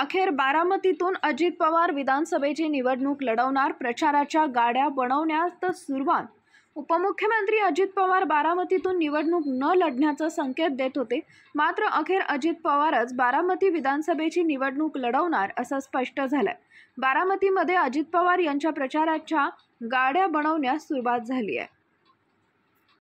अखेर बारामतीतून अजित पवार विधानसभेची निवडणूक लढवणार प्रचाराच्या गाड्या बनवण्यास तर सुरुवात उपमुख्यमंत्री अजित पवार बारामतीतून निवडणूक न लढण्याचा संकेत देत होते मात्र अखेर अजित पवारच बारामती विधानसभेची निवडणूक लढवणार असं स्पष्ट झालंय बारामतीमध्ये अजित पवार यांच्या प्रचाराच्या गाड्या बनवण्यास सुरुवात झाली आहे